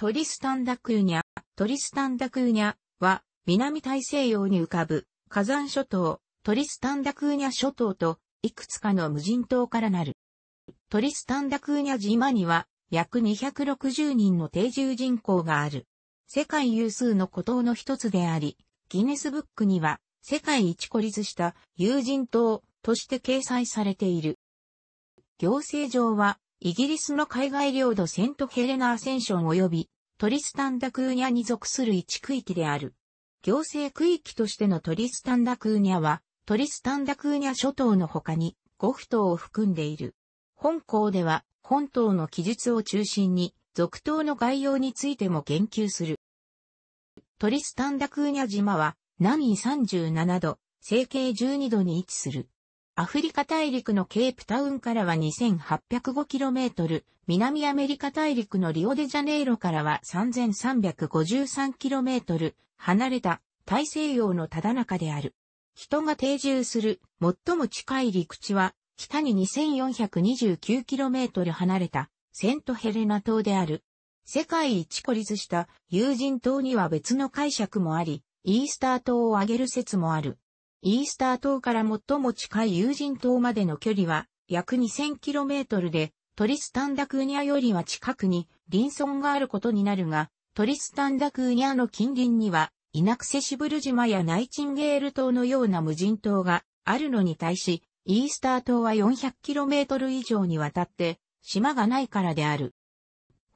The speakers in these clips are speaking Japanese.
トリスタンダクーニャ、トリスタンダクーニャは、南大西洋に浮かぶ、火山諸島、トリスタンダクーニャ諸島と、いくつかの無人島からなる。トリスタンダクーニャ島には、約260人の定住人口がある。世界有数の孤島の一つであり、ギネスブックには、世界一孤立した有人島として掲載されている。行政上はイギリスの海外領土セントヘレナーセンション及びトリスタンダクーニャに属する一区域である。行政区域としてのトリスタンダクーニャは、トリスタンダクーニャ諸島の他に5府島を含んでいる。本校では、本島の記述を中心に、続島の概要についても言及する。トリスタンダクーニャ島は、南緯37度、西経12度に位置する。アフリカ大陸のケープタウンからは 2805km、南アメリカ大陸のリオデジャネイロからは 3353km 離れた大西洋のただ中である。人が定住する最も近い陸地は北に 2429km 離れたセントヘレナ島である。世界一孤立した友人島には別の解釈もあり、イースター島を挙げる説もある。イースター島から最も近い友人島までの距離は約 2000km で、トリスタンダクーニャよりは近くに林村があることになるが、トリスタンダクーニャの近隣には、イナクセシブル島やナイチンゲール島のような無人島があるのに対し、イースター島は 400km 以上にわたって島がないからである。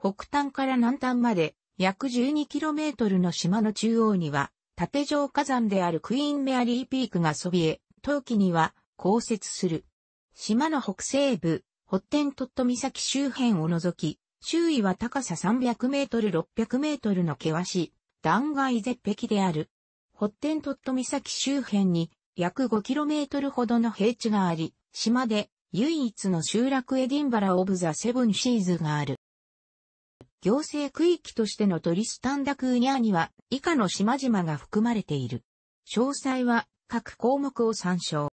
北端から南端まで約 12km の島の中央には縦状火山であるクイーンメアリーピークがそびえ、冬季には降雪する。島の北西部、ホッテントット岬周辺を除き、周囲は高さ300メートル600メートルの険しい断崖絶壁である。ホッテントット岬周辺に約5キロメートルほどの平地があり、島で唯一の集落エディンバラ・オブ・ザ・セブン・シーズがある。行政区域としてのトリスタンダクーニャーには以下の島々が含まれている。詳細は各項目を参照。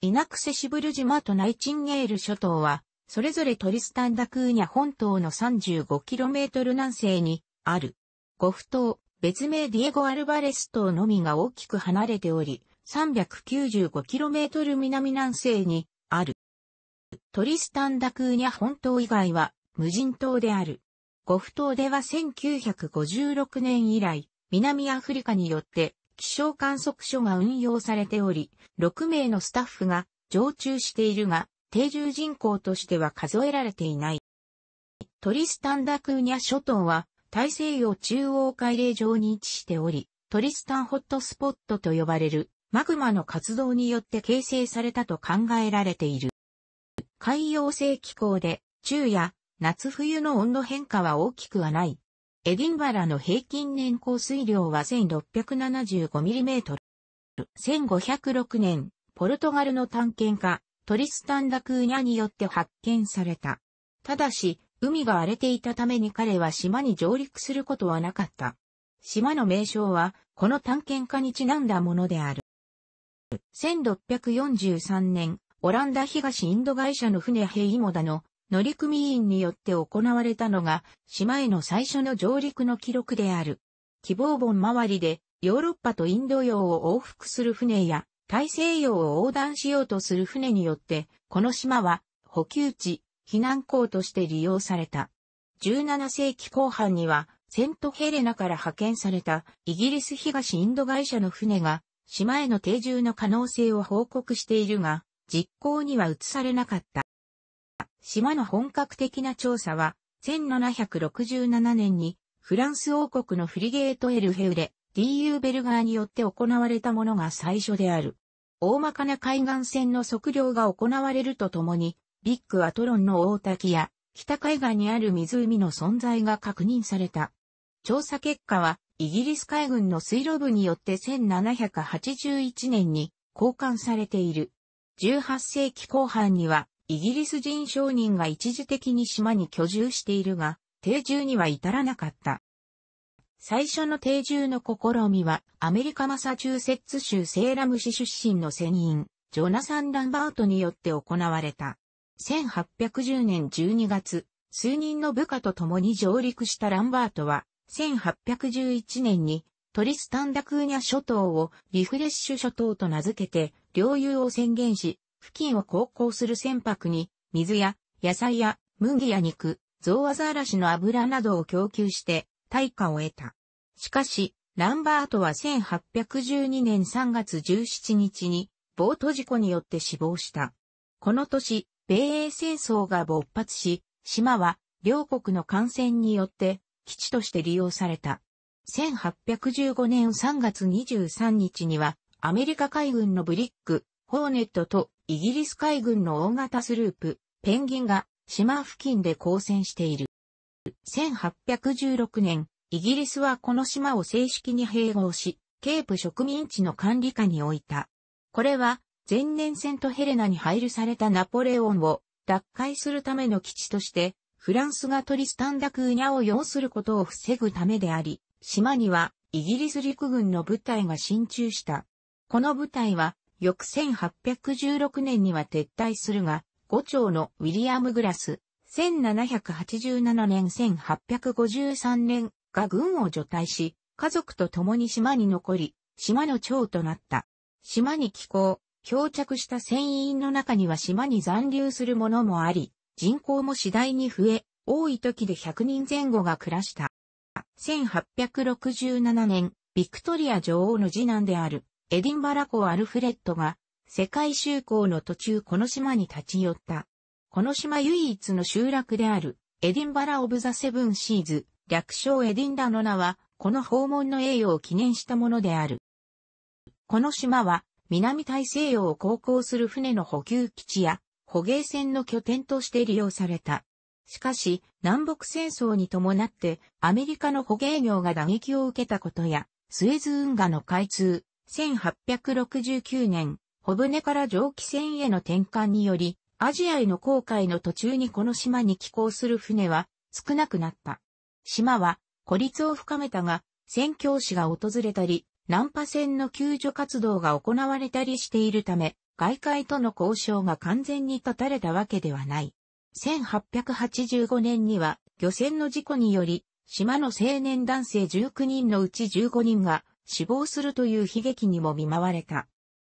イナクセシブル島とナイチンゲール諸島は、それぞれトリスタンダクーニャ本島の 35km 南西にある。ゴフ島、別名ディエゴ・アルバレス島のみが大きく離れており、395km 南南西にある。トリスタンダクーニャ本島以外は無人島である。ゴフ島では1956年以来、南アフリカによって気象観測所が運用されており、6名のスタッフが常駐しているが、定住人口としては数えられていない。トリスタンダクーニャ諸島は大西洋中央海嶺上に位置しており、トリスタンホットスポットと呼ばれるマグマの活動によって形成されたと考えられている。海洋性気候で昼夜、夏冬の温度変化は大きくはない。エディンバラの平均年降水量は 1675mm。1506年、ポルトガルの探検家、トリスタン・ダ・クーニャによって発見された。ただし、海が荒れていたために彼は島に上陸することはなかった。島の名称は、この探検家にちなんだものである。1643年、オランダ東インド会社の船ヘイモダの乗組員によって行われたのが、島への最初の上陸の記録である。希望本周りで、ヨーロッパとインド洋を往復する船や、大西洋を横断しようとする船によって、この島は、補給地、避難港として利用された。17世紀後半には、セントヘレナから派遣されたイギリス東インド会社の船が、島への定住の可能性を報告しているが、実行には移されなかった。島の本格的な調査は、1767年にフランス王国のフリゲートエルヘウレ、DU ベルガーによって行われたものが最初である。大まかな海岸線の測量が行われるとともに、ビッグアトロンの大滝や北海岸にある湖の存在が確認された。調査結果は、イギリス海軍の水路部によって1781年に交換されている。18世紀後半には、イギリス人商人が一時的に島に居住しているが、定住には至らなかった。最初の定住の試みは、アメリカマサチューセッツ州セーラム市出身の船員、ジョナサン・ランバートによって行われた。1810年12月、数人の部下と共に上陸したランバートは、1811年にトリスタンダクーニャ諸島をリフレッシュ諸島と名付けて、領有を宣言し、付近を航行する船舶に、水や、野菜や、麦や肉、ゾウアザラシの油などを供給して、対価を得た。しかし、ランバートは1812年3月17日に、ボート事故によって死亡した。この年、米英戦争が勃発し、島は両国の艦船によって基地として利用された。1815年3月23日にはアメリカ海軍のブリック、ホーネットとイギリス海軍の大型スループ、ペンギンが島付近で交戦している。1816年、イギリスはこの島を正式に併合し、ケープ植民地の管理下に置いた。これは、前年セントヘレナに配慮されたナポレオンを奪回するための基地として、フランスがトリスタンダクーニャを要することを防ぐためであり、島にはイギリス陸軍の部隊が進駐した。この部隊は翌1816年には撤退するが、五丁のウィリアム・グラス、1787年1853年が軍を除隊し、家族と共に島に残り、島の長となった。島に寄港、漂着した船員の中には島に残留する者もあり、人口も次第に増え、多い時で100人前後が暮らした。1867年、ビクトリア女王の次男であるエディンバラ湖アルフレッドが、世界修行の途中この島に立ち寄った。この島唯一の集落である、エディンバラ・オブ・ザ・セブン・シーズ、略称エディンダの名は、この訪問の栄誉を記念したものである。この島は、南大西洋を航行する船の補給基地や、捕鯨船の拠点として利用された。しかし、南北戦争に伴って、アメリカの捕鯨業が打撃を受けたことや、スエズ運河の開通、1869年、小舟から蒸気船への転換により、アジアへの航海の途中にこの島に寄港する船は少なくなった。島は孤立を深めたが、宣教師が訪れたり、難破船の救助活動が行われたりしているため、外界との交渉が完全に断たれたわけではない。1885年には、漁船の事故により、島の青年男性19人のうち15人が死亡するという悲劇にも見舞われた。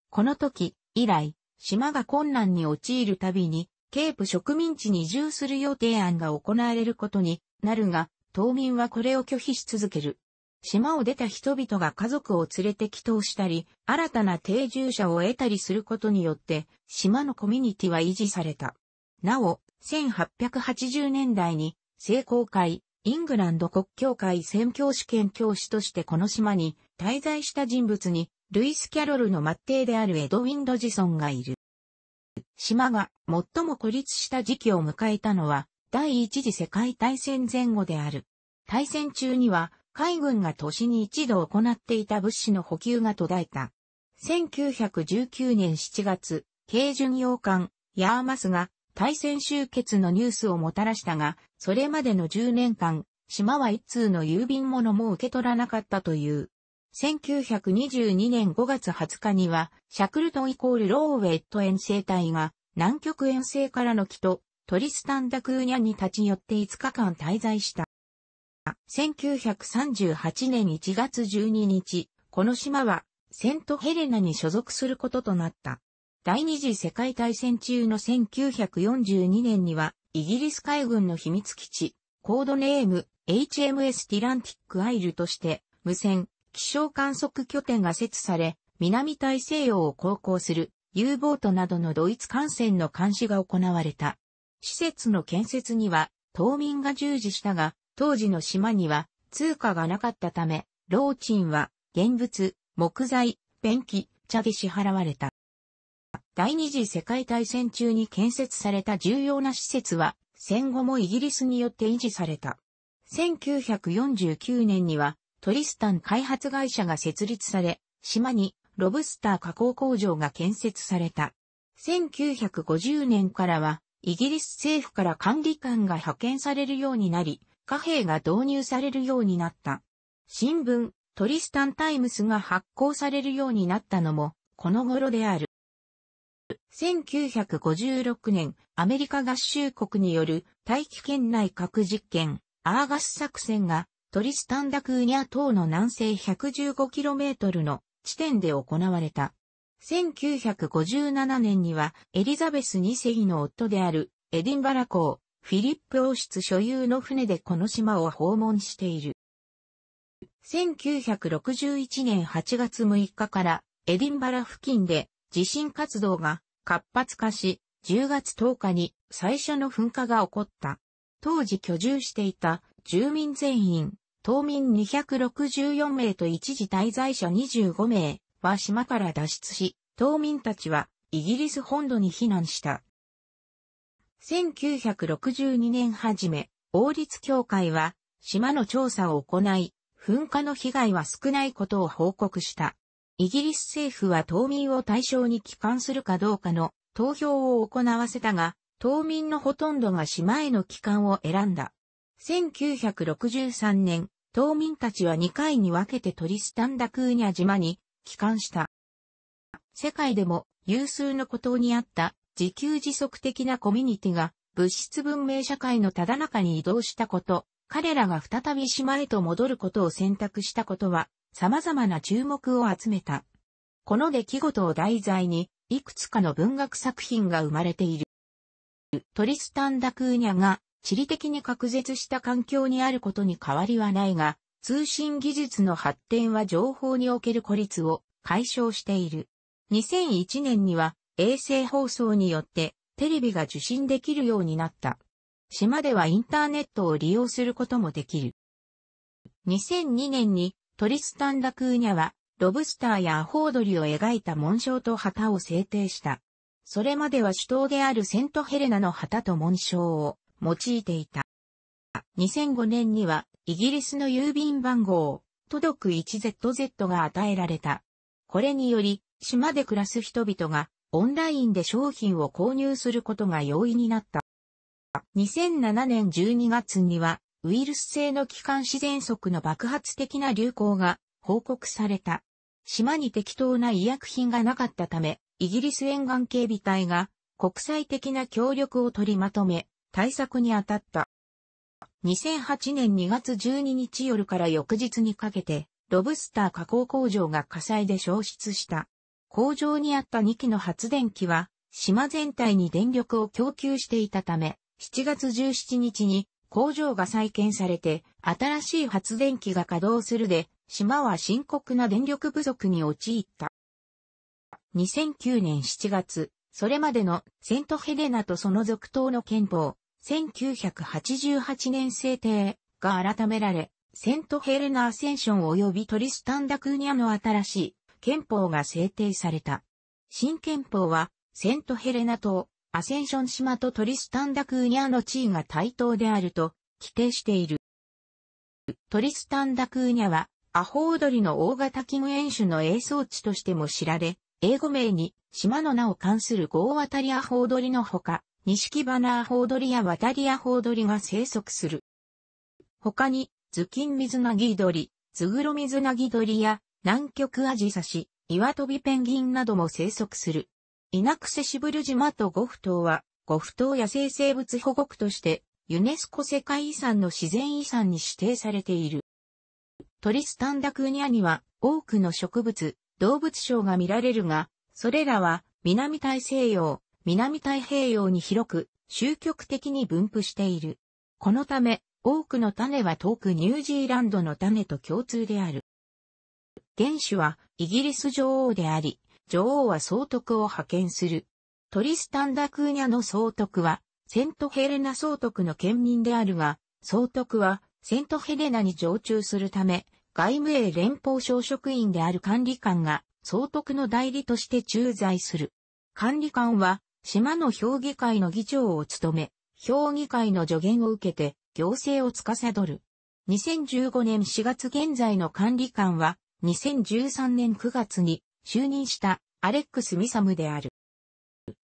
この時、以来、島が困難に陥るたびに、ケープ植民地に移住する予定案が行われることになるが、島民はこれを拒否し続ける。島を出た人々が家族を連れて祈祷したり、新たな定住者を得たりすることによって、島のコミュニティは維持された。なお、1880年代に、成功会、イングランド国教会宣教師兼教師としてこの島に滞在した人物に、ルイス・キャロルの末弟であるエドウィン・ロジソンがいる。島が最も孤立した時期を迎えたのは、第一次世界大戦前後である。大戦中には、海軍が年に一度行っていた物資の補給が途絶えた。1919年7月、軽巡洋艦、ヤーマスが対戦終結のニュースをもたらしたが、それまでの10年間、島は一通の郵便物も受け取らなかったという。1922年5月20日には、シャクルトンイコールローウェット遠征隊が、南極遠征からの木と、トリスタンダクーニャに立ち寄って5日間滞在した。1938年1月12日、この島は、セントヘレナに所属することとなった。第二次世界大戦中の1942年には、イギリス海軍の秘密基地、コードネーム、HMS ティランティックアイルとして、無線、気象観測拠点が設置され、南大西洋を航行する U ボートなどのドイツ艦船の監視が行われた。施設の建設には、島民が従事したが、当時の島には通貨がなかったため、老賃は現物、木材、ペンキ、茶で支払われた。第二次世界大戦中に建設された重要な施設は、戦後もイギリスによって維持された。1949年には、トリスタン開発会社が設立され、島にロブスター加工工場が建設された。1950年からは、イギリス政府から管理官が派遣されるようになり、貨幣が導入されるようになった。新聞、トリスタンタイムスが発行されるようになったのも、この頃である。1956年、アメリカ合衆国による大気圏内核実験、アーガス作戦が、トリスタンダクーニャ島の南西 115km の地点で行われた。1957年には、エリザベス2世の夫である、エディンバラ港、フィリップ王室所有の船でこの島を訪問している。1961年8月6日から、エディンバラ付近で地震活動が活発化し、10月10日に最初の噴火が起こった。当時居住していた住民全員、島民264名と一時滞在者25名は島から脱出し、島民たちはイギリス本土に避難した。1962年初め、王立協会は島の調査を行い、噴火の被害は少ないことを報告した。イギリス政府は島民を対象に帰還するかどうかの投票を行わせたが、島民のほとんどが島への帰還を選んだ。1963年、島民たちは2回に分けてトリスタンダクーニャ島に帰還した。世界でも有数の孤島にあった自給自足的なコミュニティが物質文明社会のただ中に移動したこと、彼らが再び島へと戻ることを選択したことは様々な注目を集めた。この出来事を題材に、いくつかの文学作品が生まれている。トリスタン・ダ・クーニャが地理的に隔絶した環境にあることに変わりはないが、通信技術の発展は情報における孤立を解消している。2001年には衛星放送によってテレビが受信できるようになった。島ではインターネットを利用することもできる。2002年にトリスタン・ダ・クーニャは、ロブスターやアホードリを描いた紋章と旗を制定した。それまでは首都であるセントヘレナの旗と紋章を用いていた。2005年には、イギリスの郵便番号、届く 1ZZ が与えられた。これにより、島で暮らす人々が、オンラインで商品を購入することが容易になった。2007年12月には、ウイルス性の気管支喘息の爆発的な流行が報告された。島に適当な医薬品がなかったため、イギリス沿岸警備隊が国際的な協力を取りまとめ、対策に当たった。2008年2月12日夜から翌日にかけて、ロブスター加工工場が火災で消失した。工場にあった2機の発電機は、島全体に電力を供給していたため、7月17日に工場が再建されて、新しい発電機が稼働するで、島は深刻な電力不足に陥った。2009年7月、それまでのセントヘレナとその続投の憲法、1988年制定が改められ、セントヘレナアセンション及びトリスタンダクーニャの新しい憲法が制定された。新憲法は、セントヘレナ島、アセンション島とトリスタンダクーニャの地位が対等であると規定している。トリスタンダクーニャはアホウドリの大型キム演種の映像地としても知られ、英語名に島の名を冠するゴーワタリアホウドリのほか、ニシキバナアホウドリやワタリアホウドリが生息する。他に、ズキンミズナギドリ、ズグロミズナギドリや南極アジサシ、岩飛びペンギンなども生息する。イナクセシブル島とゴフ島は、ゴフ島野生生物保護区として、ユネスコ世界遺産の自然遺産に指定されている。トリスタンダクーニャには多くの植物、動物賞が見られるが、それらは南大西洋、南太平洋に広く、終局的に分布している。このため、多くの種は遠くニュージーランドの種と共通である。原種はイギリス女王であり、女王は総督を派遣する。トリスタン・ダ・クーニャの総督は、セントヘレナ総督の県民であるが、総督は、セントヘレナに常駐するため、外務営連邦省職員である管理官が、総督の代理として駐在する。管理官は、島の評議会の議長を務め、評議会の助言を受けて、行政を司る。2015年4月現在の管理官は、2013年9月に就任したアレックス・ミサムである。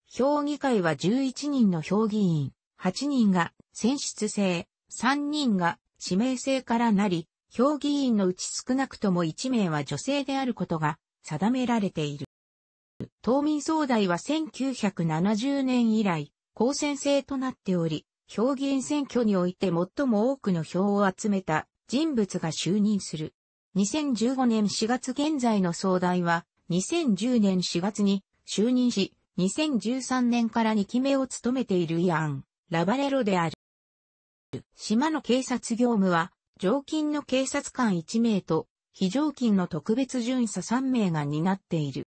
評議会は11人の評議員、8人が選出制、3人が指名制からなり、評議員のうち少なくとも1名は女性であることが定められている。島民総代は1970年以来、公選制となっており、評議員選挙において最も多くの票を集めた人物が就任する。2015年4月現在の総代は、2010年4月に就任し、2013年から2期目を務めているイアン・ラバレロである。島の警察業務は、常勤の警察官1名と、非常勤の特別巡査3名が担っている。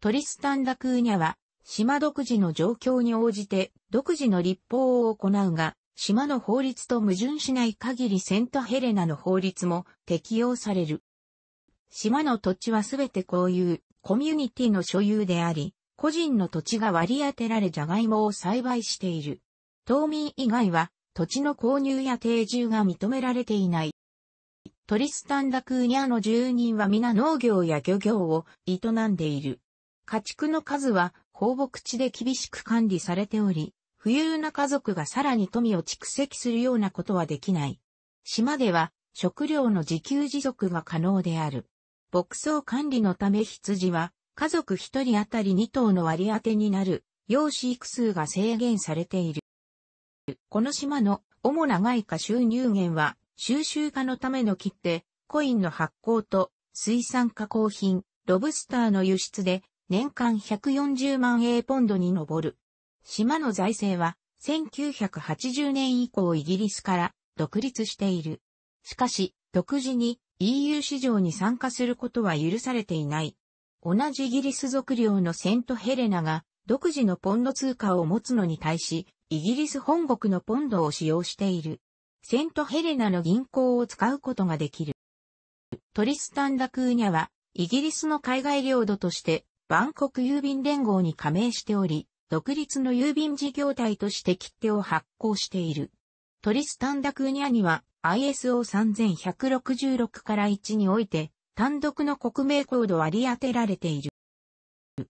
トリスタン・ラクーニャは、島独自の状況に応じて、独自の立法を行うが、島の法律と矛盾しない限りセントヘレナの法律も適用される。島の土地はすべてこういうコミュニティの所有であり、個人の土地が割り当てられジャガイモを栽培している。島民以外は土地の購入や定住が認められていない。トリスタン・ダ・クーニャの住人は皆農業や漁業を営んでいる。家畜の数は放牧地で厳しく管理されており、富裕な家族がさらに富を蓄積するようなことはできない。島では食料の自給自足が可能である。牧草管理のため羊は、家族一人当たり二頭の割り当てになる、養飼育数が制限されている。この島の主な外貨収入源は、収集化のための切手、コインの発行と、水産加工品、ロブスターの輸出で、年間140万英ポンドに上る。島の財政は、1980年以降イギリスから独立している。しかし、独自に EU 市場に参加することは許されていない。同じイギリス属領のセントヘレナが独自のポンド通貨を持つのに対し、イギリス本国のポンドを使用している。セントヘレナの銀行を使うことができる。トリスタン・ダ・クーニャは、イギリスの海外領土として、万国郵便連合に加盟しており、独立の郵便事業体として切手を発行している。トリスタン・ダ・クーニャには ISO3166 から1において単独の国名コード割り当てられている。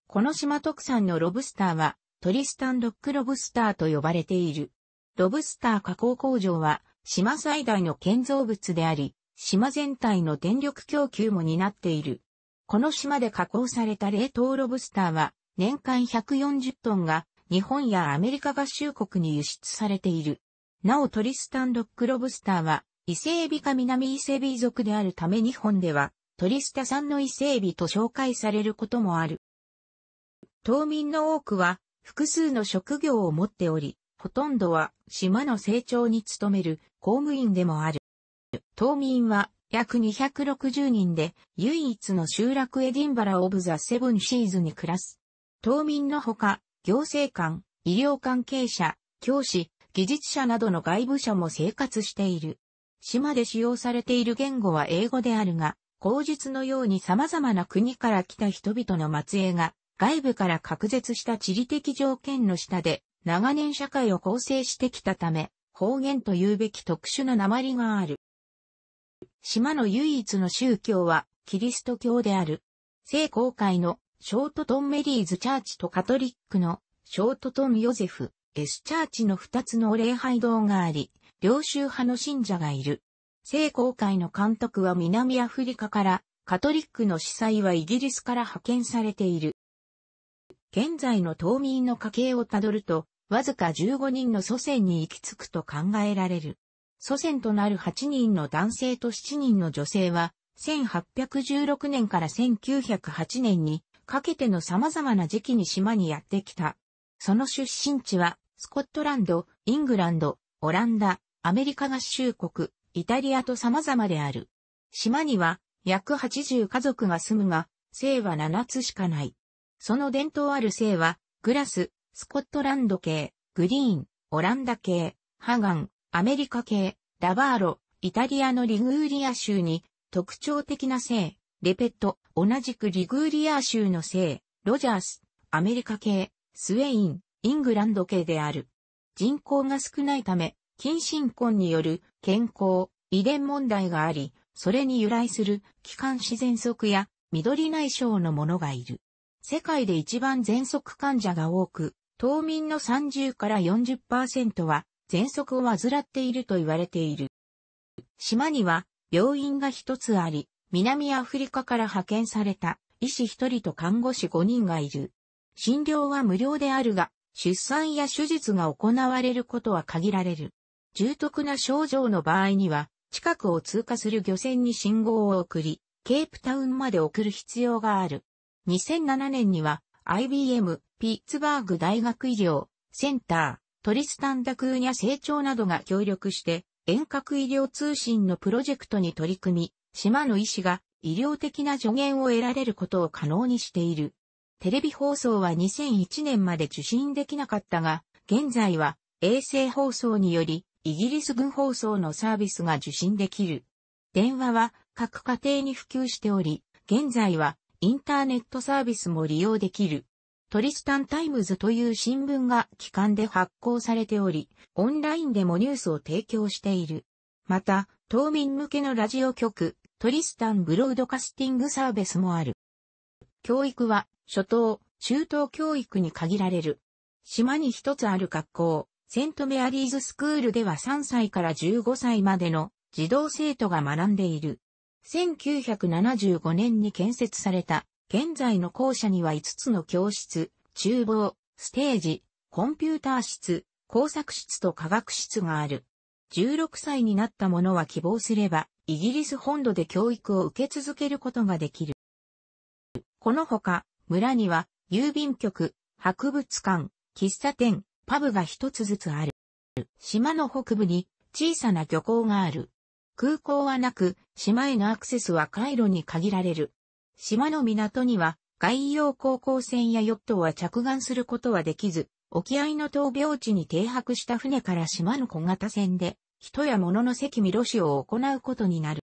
この島特産のロブスターはトリスタン・ドック・ロブスターと呼ばれている。ロブスター加工工場は島最大の建造物であり、島全体の電力供給も担っている。この島で加工された冷凍ロブスターは年間140トンが日本やアメリカ合衆国に輸出されている。なおトリスタン・ロック・ロブスターは、伊勢エビか南伊勢エビ族であるため日本では、トリスタ産の伊勢エビと紹介されることもある。島民の多くは、複数の職業を持っており、ほとんどは島の成長に努める公務員でもある。島民は約260人で唯一の集落エディンバラ・オブ・ザ・セブン・シーズに暮らす。島民のほか、行政官、医療関係者、教師、技術者などの外部者も生活している。島で使用されている言語は英語であるが、口述のように様々な国から来た人々の末裔が、外部から隔絶した地理的条件の下で、長年社会を構成してきたため、方言と言うべき特殊な鉛がある。島の唯一の宗教は、キリスト教である。聖公会のショートトンメリーズチャーチとカトリックのショートトンヨゼフエスチャーチの二つの礼拝堂があり、領州派の信者がいる。聖公会の監督は南アフリカから、カトリックの司祭はイギリスから派遣されている。現在の島民の家系をたどると、わずか15人の祖先に行き着くと考えられる。祖先となる8人の男性と7人の女性は、1816年から1908年にかけての様々な時期に島にやってきた。その出身地はスコットランド、イングランド、オランダ、アメリカ合衆国、イタリアと様々である。島には約80家族が住むが、姓は7つしかない。その伝統ある姓は、グラス、スコットランド系、グリーン、オランダ系、ハガン、アメリカ系、ラバーロ、イタリアのリグーリア州に特徴的な姓、レペット、同じくリグーリア州の姓、ロジャース、アメリカ系、スウェイン、イングランド系である。人口が少ないため、近親婚による健康、遺伝問題があり、それに由来する気管支喘息や緑内障の者がいる。世界で一番喘息患者が多く、島民の30から40%は喘息を患っていると言われている。島には病院が一つあり、南アフリカから派遣された医師一人と看護師5人がいる。診療は無料であるが、出産や手術が行われることは限られる。重篤な症状の場合には、近くを通過する漁船に信号を送り、ケープタウンまで送る必要がある。2007年には IBM、ピッツバーグ大学医療、センター、トリスタンダクーニャ成長などが協力して、遠隔医療通信のプロジェクトに取り組み、島の医師が医療的な助言を得られることを可能にしている。テレビ放送は2001年まで受信できなかったが、現在は衛星放送により、イギリス軍放送のサービスが受信できる。電話は各家庭に普及しており、現在はインターネットサービスも利用できる。トリスタンタイムズという新聞が機関で発行されており、オンラインでもニュースを提供している。また、島民向けのラジオ局、トリスタンブロードカスティングサービスもある。教育は初等、中等教育に限られる。島に一つある学校、セントメアリーズスクールでは3歳から15歳までの児童生徒が学んでいる。1975年に建設された、現在の校舎には5つの教室、厨房、ステージ、コンピューター室、工作室と科学室がある。16歳になった者は希望すれば、イギリス本土で教育を受け続けることができる。このほか、村には、郵便局、博物館、喫茶店、パブが一つずつある。島の北部に小さな漁港がある。空港はなく、島へのアクセスは回路に限られる。島の港には、外洋航行船やヨットは着岸することはできず、沖合の闘病地に停泊した船から島の小型船で、人や物の席見露しを行うことになる。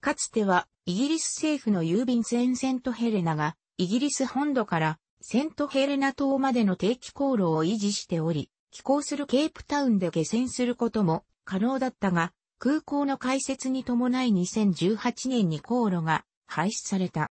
かつては、イギリス政府の郵便船セントヘレナが、イギリス本土からセントヘレナ島までの定期航路を維持しており、寄港するケープタウンで下船することも可能だったが、空港の開設に伴い2018年に航路が廃止された。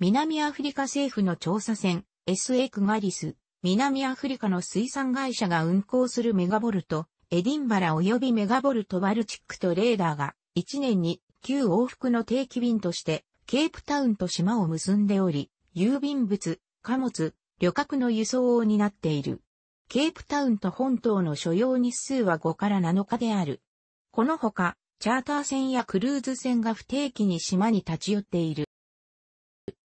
南アフリカ政府の調査船 SA クガリス、南アフリカの水産会社が運航するメガボルト、エディンバラ及びメガボルトバルチックとレーダーが1年に旧往復の定期便としてケープタウンと島を結んでおり、郵便物、貨物、旅客の輸送を担っている。ケープタウンと本島の所要日数は5から7日である。このほか、チャーター船やクルーズ船が不定期に島に立ち寄っている。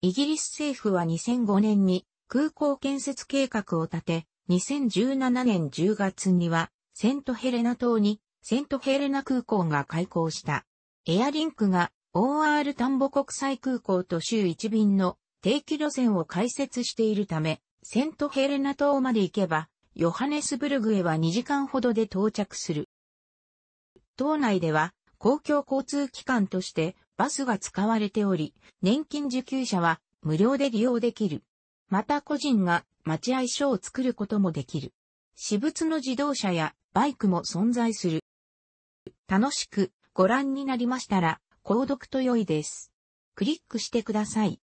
イギリス政府は2005年に空港建設計画を立て、2017年10月にはセントヘレナ島にセントヘレナ空港が開港した。エアリンクが OR 田んぼ国際空港と週1便の定期路線を開設しているため、セントヘレナ島まで行けば、ヨハネスブルグへは2時間ほどで到着する。島内では公共交通機関としてバスが使われており、年金受給者は無料で利用できる。また個人が待合所を作ることもできる。私物の自動車やバイクも存在する。楽しくご覧になりましたら、購読と良いです。クリックしてください。